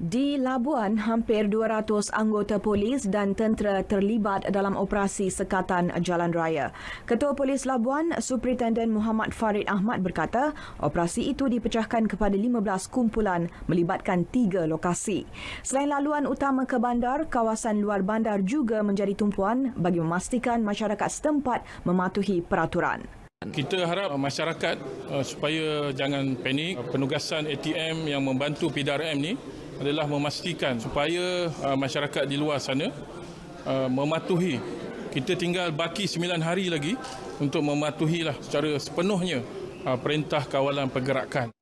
Di Labuan, hampir 200 anggota polis dan tentera terlibat dalam operasi sekatan jalan raya. Ketua Polis Labuan, Superintendent Muhammad Farid Ahmad berkata, operasi itu dipecahkan kepada 15 kumpulan melibatkan tiga lokasi. Selain laluan utama ke bandar, kawasan luar bandar juga menjadi tumpuan bagi memastikan masyarakat setempat mematuhi peraturan. Kita harap masyarakat eh, supaya jangan panik. Penugasan ATM yang membantu PDRM ni adalah memastikan supaya uh, masyarakat di luar sana uh, mematuhi kita tinggal baki 9 hari lagi untuk mematuhilah secara sepenuhnya uh, perintah kawalan pergerakan